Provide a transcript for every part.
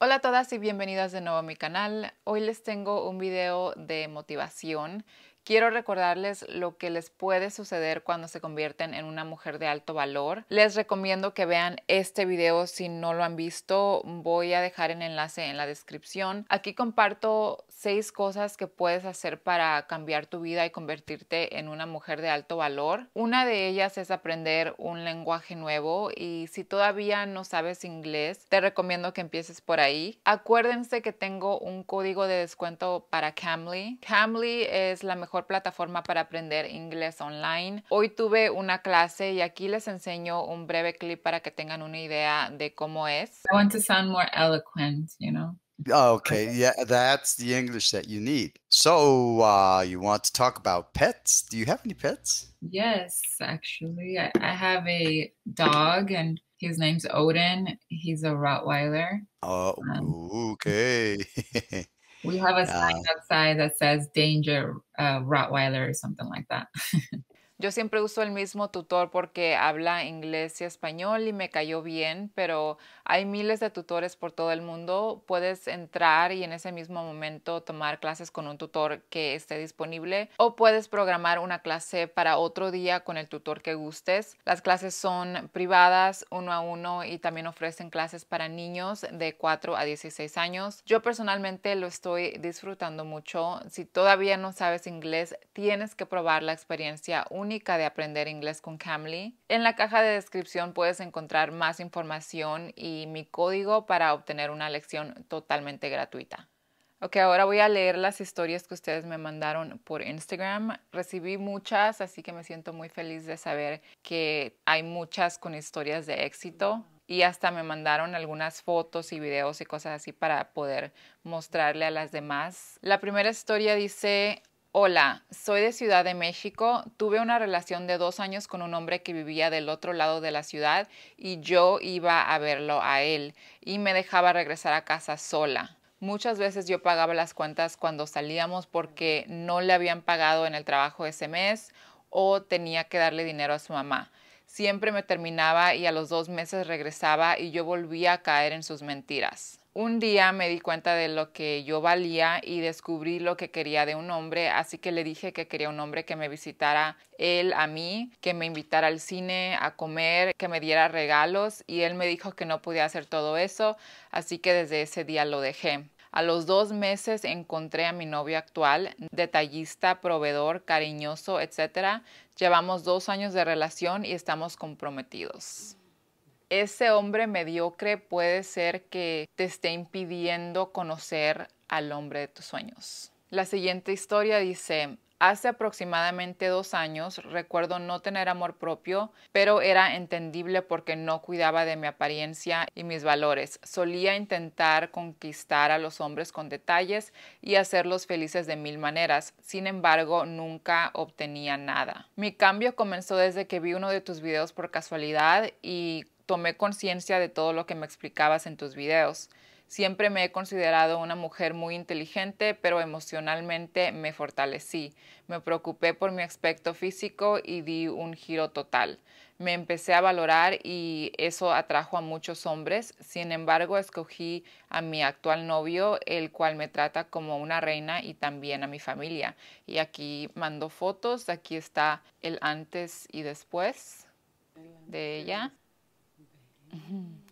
Hola a todas y bienvenidas de nuevo a mi canal. Hoy les tengo un video de motivación Quiero recordarles lo que les puede suceder cuando se convierten en una mujer de alto valor. Les recomiendo que vean este video si no lo han visto. Voy a dejar el enlace en la descripción. Aquí comparto seis cosas que puedes hacer para cambiar tu vida y convertirte en una mujer de alto valor. Una de ellas es aprender un lenguaje nuevo y si todavía no sabes inglés, te recomiendo que empieces por ahí. Acuérdense que tengo un código de descuento para Camly. Camly es la mejor plataforma para aprender inglés online. Hoy tuve una clase y aquí les enseño un breve clip para que tengan una idea de cómo es. I want to sound more eloquent, you know. Oh, okay. Yeah, that's the English that you need. So, uh, you want to talk about pets? Do you have any pets? Yes, actually. I, I have a dog, and his name's Odin. He's a Rottweiler. Oh, um, okay. We have a sign uh, outside that says danger uh, Rottweiler or something like that. Yo siempre uso el mismo tutor porque habla inglés y español y me cayó bien, pero hay miles de tutores por todo el mundo. Puedes entrar y en ese mismo momento tomar clases con un tutor que esté disponible o puedes programar una clase para otro día con el tutor que gustes. Las clases son privadas, uno a uno y también ofrecen clases para niños de 4 a 16 años. Yo personalmente lo estoy disfrutando mucho. Si todavía no sabes inglés, tienes que probar la experiencia de aprender inglés con Camly. En la caja de descripción puedes encontrar más información y mi código para obtener una lección totalmente gratuita. Ok, ahora voy a leer las historias que ustedes me mandaron por Instagram. Recibí muchas, así que me siento muy feliz de saber que hay muchas con historias de éxito y hasta me mandaron algunas fotos y videos y cosas así para poder mostrarle a las demás. La primera historia dice, Hola, soy de Ciudad de México. Tuve una relación de dos años con un hombre que vivía del otro lado de la ciudad y yo iba a verlo a él y me dejaba regresar a casa sola. Muchas veces yo pagaba las cuentas cuando salíamos porque no le habían pagado en el trabajo ese mes o tenía que darle dinero a su mamá. Siempre me terminaba y a los dos meses regresaba y yo volvía a caer en sus mentiras. Un día me di cuenta de lo que yo valía y descubrí lo que quería de un hombre, así que le dije que quería un hombre que me visitara él a mí, que me invitara al cine, a comer, que me diera regalos y él me dijo que no podía hacer todo eso, así que desde ese día lo dejé. A los dos meses encontré a mi novio actual, detallista, proveedor, cariñoso, etc. Llevamos dos años de relación y estamos comprometidos ese hombre mediocre puede ser que te esté impidiendo conocer al hombre de tus sueños. La siguiente historia dice, hace aproximadamente dos años recuerdo no tener amor propio, pero era entendible porque no cuidaba de mi apariencia y mis valores. Solía intentar conquistar a los hombres con detalles y hacerlos felices de mil maneras, sin embargo nunca obtenía nada. Mi cambio comenzó desde que vi uno de tus videos por casualidad y tomé conciencia de todo lo que me explicabas en tus videos. Siempre me he considerado una mujer muy inteligente, pero emocionalmente me fortalecí. Me preocupé por mi aspecto físico y di un giro total. Me empecé a valorar y eso atrajo a muchos hombres. Sin embargo, escogí a mi actual novio, el cual me trata como una reina y también a mi familia. Y aquí mando fotos, aquí está el antes y después de ella. Mm-hmm.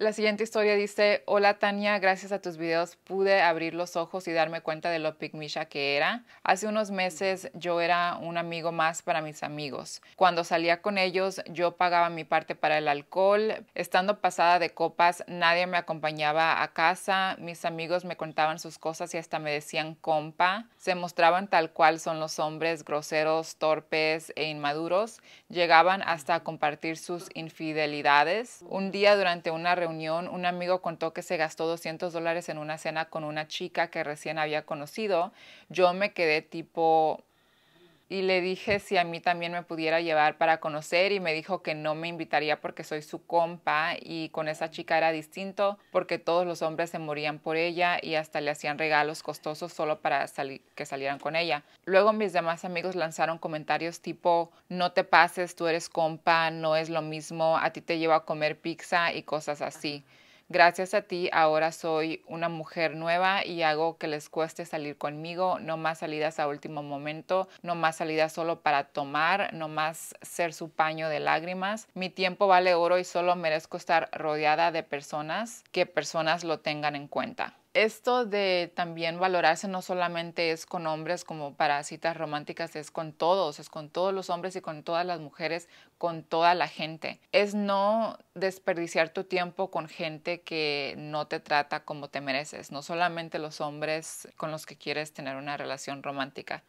La siguiente historia dice, hola Tania, gracias a tus videos pude abrir los ojos y darme cuenta de lo pigmisha que era. Hace unos meses yo era un amigo más para mis amigos. Cuando salía con ellos yo pagaba mi parte para el alcohol. Estando pasada de copas nadie me acompañaba a casa. Mis amigos me contaban sus cosas y hasta me decían compa. Se mostraban tal cual son los hombres, groseros, torpes e inmaduros. Llegaban hasta a compartir sus infidelidades. Un día durante una reunión un amigo contó que se gastó 200 dólares en una cena con una chica que recién había conocido. Yo me quedé tipo, y le dije si a mí también me pudiera llevar para conocer y me dijo que no me invitaría porque soy su compa y con esa chica era distinto porque todos los hombres se morían por ella y hasta le hacían regalos costosos solo para que salieran con ella. Luego mis demás amigos lanzaron comentarios tipo no te pases, tú eres compa, no es lo mismo, a ti te llevo a comer pizza y cosas así. Gracias a ti ahora soy una mujer nueva y hago que les cueste salir conmigo, no más salidas a último momento, no más salidas solo para tomar, no más ser su paño de lágrimas. Mi tiempo vale oro y solo merezco estar rodeada de personas que personas lo tengan en cuenta esto de también valorarse no solamente es con hombres como para citas románticas, es con todos, es con todos los hombres y con todas las mujeres, con toda la gente. Es no desperdiciar tu tiempo con gente que no te trata como te mereces, no solamente los hombres con los que quieres tener una relación romántica.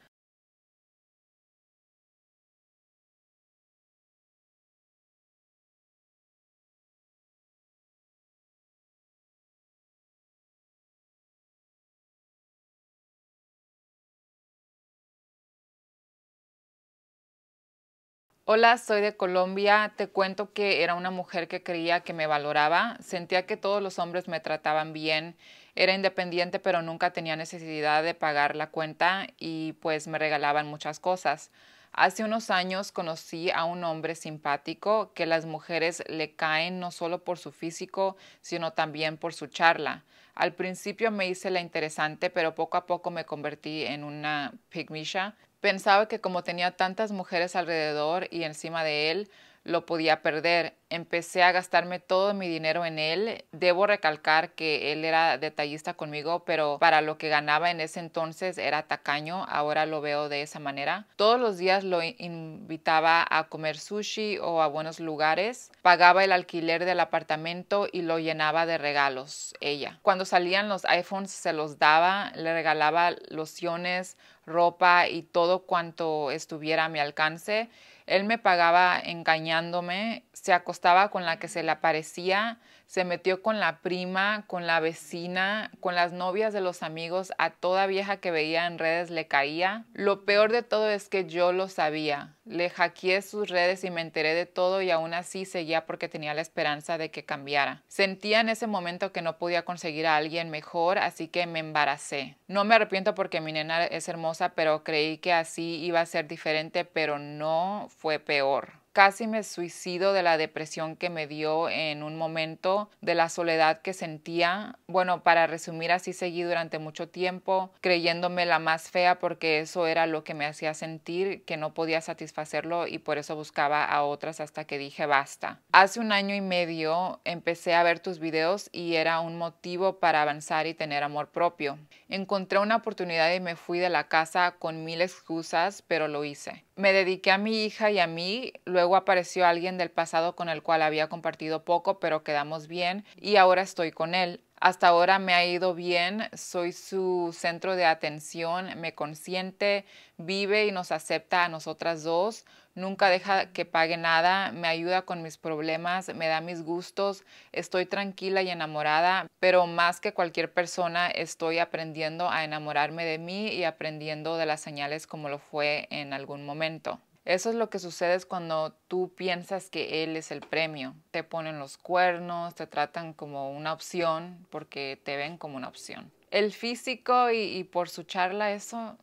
Hola, soy de Colombia. Te cuento que era una mujer que creía que me valoraba. Sentía que todos los hombres me trataban bien. Era independiente, pero nunca tenía necesidad de pagar la cuenta y pues me regalaban muchas cosas. Hace unos años conocí a un hombre simpático que las mujeres le caen no solo por su físico, sino también por su charla. Al principio me hice la interesante, pero poco a poco me convertí en una pigmisha. Pensaba que como tenía tantas mujeres alrededor y encima de él, lo podía perder. Empecé a gastarme todo mi dinero en él. Debo recalcar que él era detallista conmigo, pero para lo que ganaba en ese entonces era tacaño. Ahora lo veo de esa manera. Todos los días lo invitaba a comer sushi o a buenos lugares. Pagaba el alquiler del apartamento y lo llenaba de regalos, ella. Cuando salían los iPhones se los daba, le regalaba lociones, ropa y todo cuanto estuviera a mi alcance. Él me pagaba engañándome, se acostaba con la que se le parecía se metió con la prima, con la vecina, con las novias de los amigos, a toda vieja que veía en redes le caía. Lo peor de todo es que yo lo sabía. Le hackeé sus redes y me enteré de todo y aún así seguía porque tenía la esperanza de que cambiara. Sentía en ese momento que no podía conseguir a alguien mejor, así que me embaracé. No me arrepiento porque mi nena es hermosa, pero creí que así iba a ser diferente, pero no fue peor. Casi me suicido de la depresión que me dio en un momento, de la soledad que sentía. Bueno, para resumir, así seguí durante mucho tiempo, creyéndome la más fea porque eso era lo que me hacía sentir, que no podía satisfacerlo y por eso buscaba a otras hasta que dije basta. Hace un año y medio empecé a ver tus videos y era un motivo para avanzar y tener amor propio. Encontré una oportunidad y me fui de la casa con mil excusas, pero lo hice. Me dediqué a mi hija y a mí, luego apareció alguien del pasado con el cual había compartido poco, pero quedamos bien y ahora estoy con él. Hasta ahora me ha ido bien, soy su centro de atención, me consiente, vive y nos acepta a nosotras dos, nunca deja que pague nada, me ayuda con mis problemas, me da mis gustos, estoy tranquila y enamorada, pero más que cualquier persona estoy aprendiendo a enamorarme de mí y aprendiendo de las señales como lo fue en algún momento. Eso es lo que sucede cuando tú piensas que él es el premio. Te ponen los cuernos, te tratan como una opción porque te ven como una opción. El físico y, y por su charla eso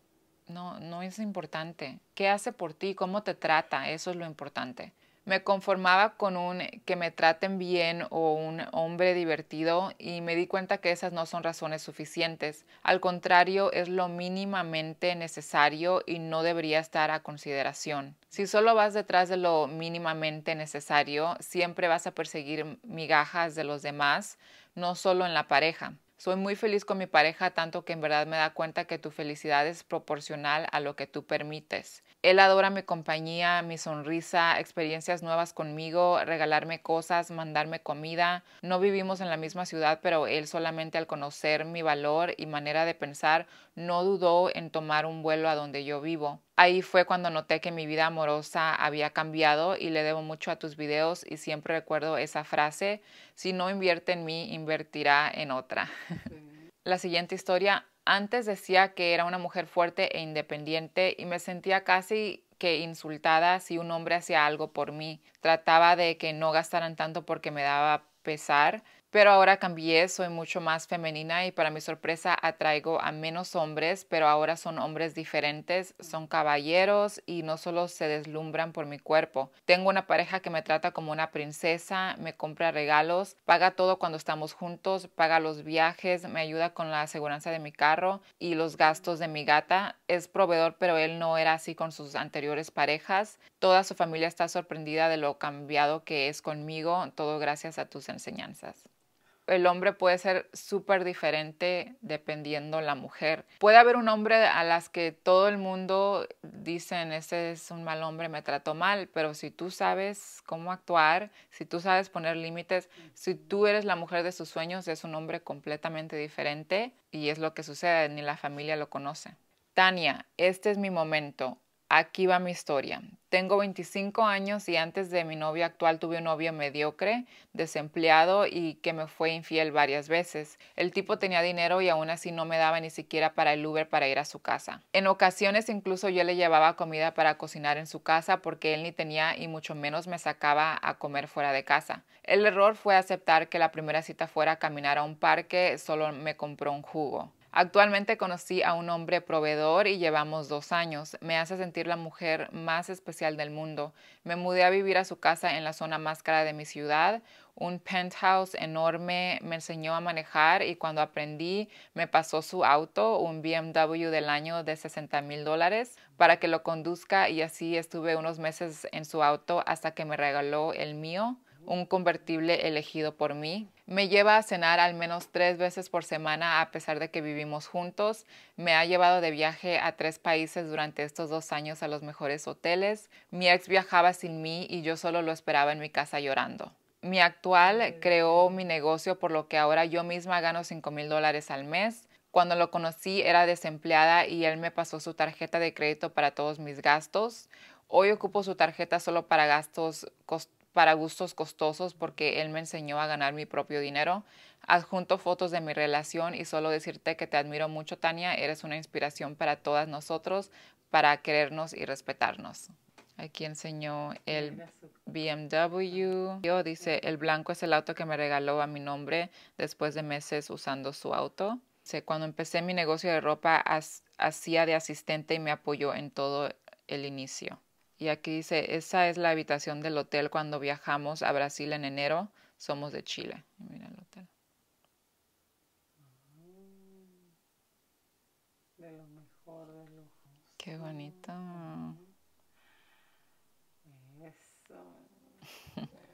no, no es importante. ¿Qué hace por ti? ¿Cómo te trata? Eso es lo importante me conformaba con un eh, que me traten bien o un hombre divertido y me di cuenta que esas no son razones suficientes. Al contrario, es lo mínimamente necesario y no debería estar a consideración. Si solo vas detrás de lo mínimamente necesario, siempre vas a perseguir migajas de los demás, no solo en la pareja. Soy muy feliz con mi pareja tanto que en verdad me da cuenta que tu felicidad es proporcional a lo que tú permites. Él adora mi compañía, mi sonrisa, experiencias nuevas conmigo, regalarme cosas, mandarme comida. No vivimos en la misma ciudad, pero él solamente al conocer mi valor y manera de pensar, no dudó en tomar un vuelo a donde yo vivo. Ahí fue cuando noté que mi vida amorosa había cambiado y le debo mucho a tus videos y siempre recuerdo esa frase, si no invierte en mí, invertirá en otra. La siguiente historia antes decía que era una mujer fuerte e independiente y me sentía casi que insultada si un hombre hacía algo por mí. Trataba de que no gastaran tanto porque me daba pesar pero ahora cambié, soy mucho más femenina y para mi sorpresa atraigo a menos hombres, pero ahora son hombres diferentes, mm. son caballeros y no solo se deslumbran por mi cuerpo. Tengo una pareja que me trata como una princesa, me compra regalos, paga todo cuando estamos juntos, paga los viajes, me ayuda con la aseguranza de mi carro y los gastos de mi gata. Es proveedor, pero él no era así con sus anteriores parejas. Toda su familia está sorprendida de lo cambiado que es conmigo, todo gracias a tus enseñanzas el hombre puede ser súper diferente dependiendo la mujer. Puede haber un hombre a las que todo el mundo dicen, ese es un mal hombre, me trató mal, pero si tú sabes cómo actuar, si tú sabes poner límites, si tú eres la mujer de sus sueños, es un hombre completamente diferente y es lo que sucede, ni la familia lo conoce. Tania, este es mi momento. Aquí va mi historia. Tengo 25 años y antes de mi novio actual tuve un novio mediocre, desempleado y que me fue infiel varias veces. El tipo tenía dinero y aún así no me daba ni siquiera para el Uber para ir a su casa. En ocasiones incluso yo le llevaba comida para cocinar en su casa porque él ni tenía y mucho menos me sacaba a comer fuera de casa. El error fue aceptar que la primera cita fuera a caminar a un parque, solo me compró un jugo. Actualmente conocí a un hombre proveedor y llevamos dos años. Me hace sentir la mujer más especial del mundo. Me mudé a vivir a su casa en la zona más cara de mi ciudad, un penthouse enorme, me enseñó a manejar y cuando aprendí me pasó su auto, un BMW del año de 60 mil dólares, para que lo conduzca y así estuve unos meses en su auto hasta que me regaló el mío un convertible elegido por mí. Me lleva a cenar al menos tres veces por semana a pesar de que vivimos juntos. Me ha llevado de viaje a tres países durante estos dos años a los mejores hoteles. Mi ex viajaba sin mí y yo solo lo esperaba en mi casa llorando. Mi actual creó mi negocio por lo que ahora yo misma gano 5 mil dólares al mes. Cuando lo conocí era desempleada y él me pasó su tarjeta de crédito para todos mis gastos. Hoy ocupo su tarjeta solo para gastos costosos para gustos costosos porque él me enseñó a ganar mi propio dinero. Adjunto fotos de mi relación y solo decirte que te admiro mucho, Tania. Eres una inspiración para todas nosotros, para querernos y respetarnos. Aquí enseñó el BMW. Yo dice, el blanco es el auto que me regaló a mi nombre después de meses usando su auto. cuando empecé mi negocio de ropa, hacía de asistente y me apoyó en todo el inicio. Y aquí dice, esa es la habitación del hotel cuando viajamos a Brasil en enero. Somos de Chile. Mira el hotel. Mm. Qué bonito.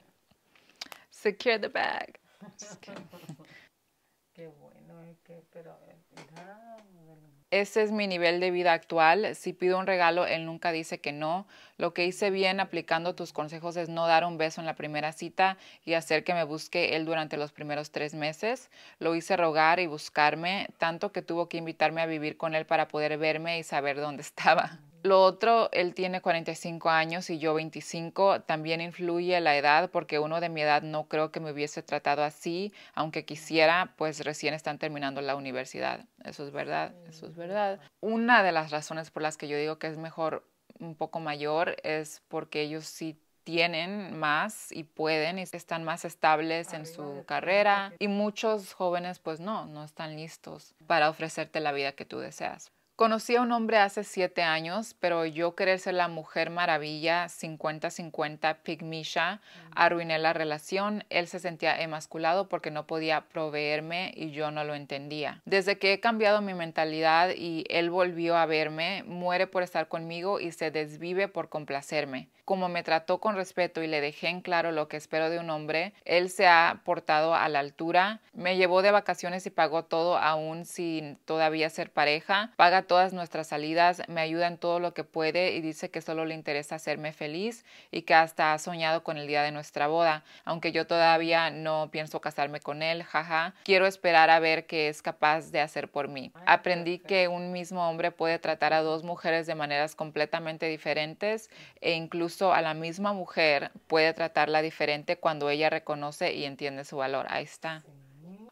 Secure the bag. Qué bueno, es eh, pero eh, ese es mi nivel de vida actual. Si pido un regalo, él nunca dice que no. Lo que hice bien aplicando tus consejos es no dar un beso en la primera cita y hacer que me busque él durante los primeros tres meses. Lo hice rogar y buscarme, tanto que tuvo que invitarme a vivir con él para poder verme y saber dónde estaba. Lo otro, él tiene 45 años y yo 25. También influye la edad porque uno de mi edad no creo que me hubiese tratado así, aunque quisiera, pues recién están terminando la universidad. Eso es verdad, eso es verdad. Una de las razones por las que yo digo que es mejor un poco mayor es porque ellos sí tienen más y pueden y están más estables en su carrera y muchos jóvenes pues no, no están listos para ofrecerte la vida que tú deseas. Conocí a un hombre hace siete años, pero yo querer ser la mujer maravilla 50-50 pigmisha, mm. arruiné la relación. Él se sentía emasculado porque no podía proveerme y yo no lo entendía. Desde que he cambiado mi mentalidad y él volvió a verme, muere por estar conmigo y se desvive por complacerme. Como me trató con respeto y le dejé en claro lo que espero de un hombre, él se ha portado a la altura, me llevó de vacaciones y pagó todo aún sin todavía ser pareja, paga todas nuestras salidas, me ayuda en todo lo que puede y dice que solo le interesa hacerme feliz y que hasta ha soñado con el día de nuestra boda, aunque yo todavía no pienso casarme con él, jaja, quiero esperar a ver qué es capaz de hacer por mí. Aprendí que un mismo hombre puede tratar a dos mujeres de maneras completamente diferentes e incluso a la misma mujer puede tratarla diferente cuando ella reconoce y entiende su valor. Ahí está.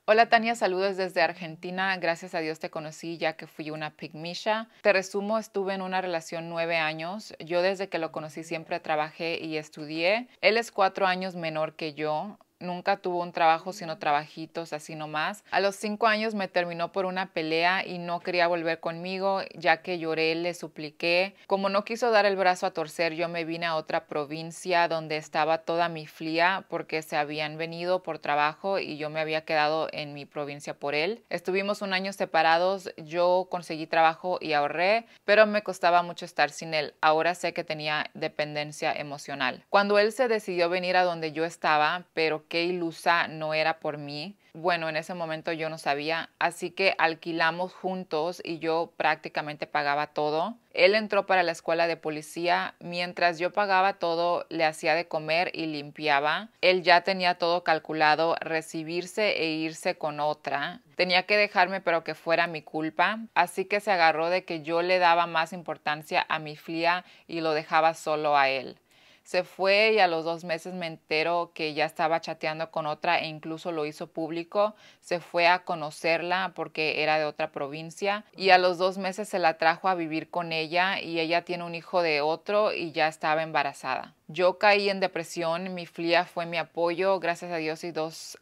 Hola Tania, saludos desde Argentina. Gracias a Dios te conocí ya que fui una pigmisha. Te resumo, estuve en una relación nueve años. Yo desde que lo conocí siempre trabajé y estudié. Él es cuatro años menor que yo. Nunca tuvo un trabajo, sino trabajitos, así nomás. A los cinco años me terminó por una pelea y no quería volver conmigo, ya que lloré, le supliqué. Como no quiso dar el brazo a torcer, yo me vine a otra provincia donde estaba toda mi flía, porque se habían venido por trabajo y yo me había quedado en mi provincia por él. Estuvimos un año separados, yo conseguí trabajo y ahorré, pero me costaba mucho estar sin él. Ahora sé que tenía dependencia emocional. Cuando él se decidió venir a donde yo estaba, pero qué ilusa no era por mí. Bueno, en ese momento yo no sabía, así que alquilamos juntos y yo prácticamente pagaba todo. Él entró para la escuela de policía, mientras yo pagaba todo, le hacía de comer y limpiaba. Él ya tenía todo calculado, recibirse e irse con otra. Tenía que dejarme pero que fuera mi culpa, así que se agarró de que yo le daba más importancia a mi flia y lo dejaba solo a él. Se fue y a los dos meses me entero que ya estaba chateando con otra e incluso lo hizo público. Se fue a conocerla porque era de otra provincia y a los dos meses se la trajo a vivir con ella y ella tiene un hijo de otro y ya estaba embarazada. Yo caí en depresión, mi flia fue mi apoyo, gracias a Dios y dos,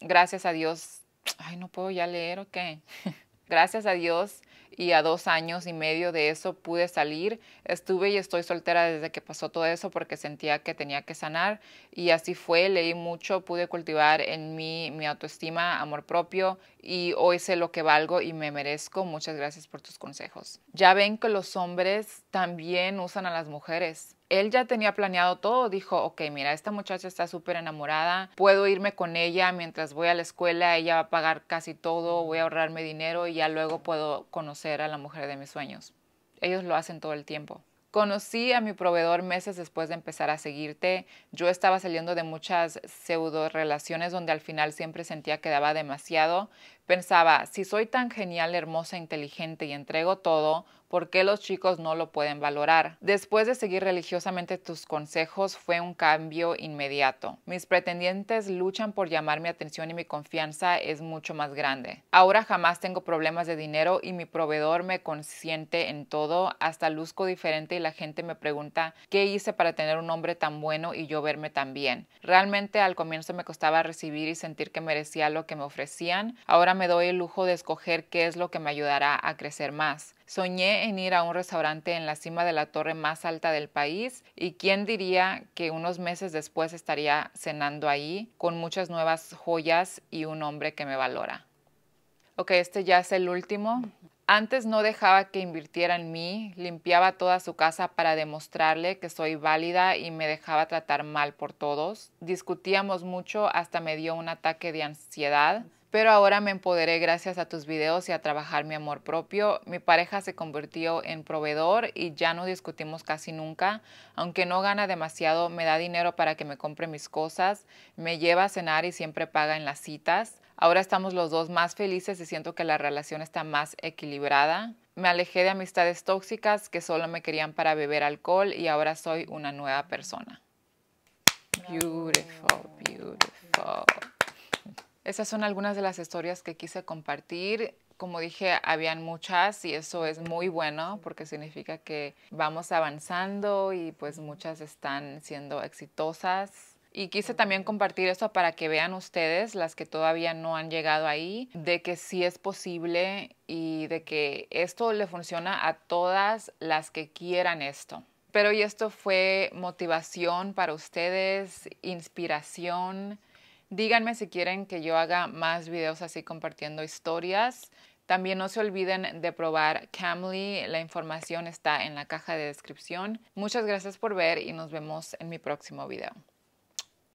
gracias a Dios, ay no puedo ya leer o qué. gracias a Dios y a dos años y medio de eso pude salir. Estuve y estoy soltera desde que pasó todo eso porque sentía que tenía que sanar y así fue, leí mucho, pude cultivar en mí mi autoestima, amor propio y hoy sé lo que valgo y me merezco. Muchas gracias por tus consejos. Ya ven que los hombres también usan a las mujeres él ya tenía planeado todo, dijo, ok, mira, esta muchacha está súper enamorada, puedo irme con ella mientras voy a la escuela, ella va a pagar casi todo, voy a ahorrarme dinero y ya luego puedo conocer a la mujer de mis sueños. Ellos lo hacen todo el tiempo. Conocí a mi proveedor meses después de empezar a seguirte. Yo estaba saliendo de muchas pseudo relaciones donde al final siempre sentía que daba demasiado, Pensaba, si soy tan genial, hermosa, inteligente y entrego todo, ¿por qué los chicos no lo pueden valorar? Después de seguir religiosamente tus consejos fue un cambio inmediato. Mis pretendientes luchan por llamar mi atención y mi confianza es mucho más grande. Ahora jamás tengo problemas de dinero y mi proveedor me consiente en todo, hasta luzco diferente y la gente me pregunta qué hice para tener un hombre tan bueno y yo verme tan bien. Realmente al comienzo me costaba recibir y sentir que merecía lo que me ofrecían. Ahora me doy el lujo de escoger qué es lo que me ayudará a crecer más. Soñé en ir a un restaurante en la cima de la torre más alta del país y quién diría que unos meses después estaría cenando ahí con muchas nuevas joyas y un hombre que me valora. Ok, este ya es el último. Antes no dejaba que invirtiera en mí, limpiaba toda su casa para demostrarle que soy válida y me dejaba tratar mal por todos. Discutíamos mucho hasta me dio un ataque de ansiedad pero ahora me empoderé gracias a tus videos y a trabajar mi amor propio. Mi pareja se convirtió en proveedor y ya no discutimos casi nunca. Aunque no gana demasiado, me da dinero para que me compre mis cosas, me lleva a cenar y siempre paga en las citas. Ahora estamos los dos más felices y siento que la relación está más equilibrada. Me alejé de amistades tóxicas que solo me querían para beber alcohol y ahora soy una nueva persona. Beautiful, beautiful. Esas son algunas de las historias que quise compartir. Como dije, habían muchas y eso es muy bueno porque significa que vamos avanzando y pues muchas están siendo exitosas. Y quise también compartir esto para que vean ustedes, las que todavía no han llegado ahí, de que sí es posible y de que esto le funciona a todas las que quieran esto. Pero y esto fue motivación para ustedes, inspiración, Díganme si quieren que yo haga más videos así compartiendo historias. También no se olviden de probar Camly. La información está en la caja de descripción. Muchas gracias por ver y nos vemos en mi próximo video.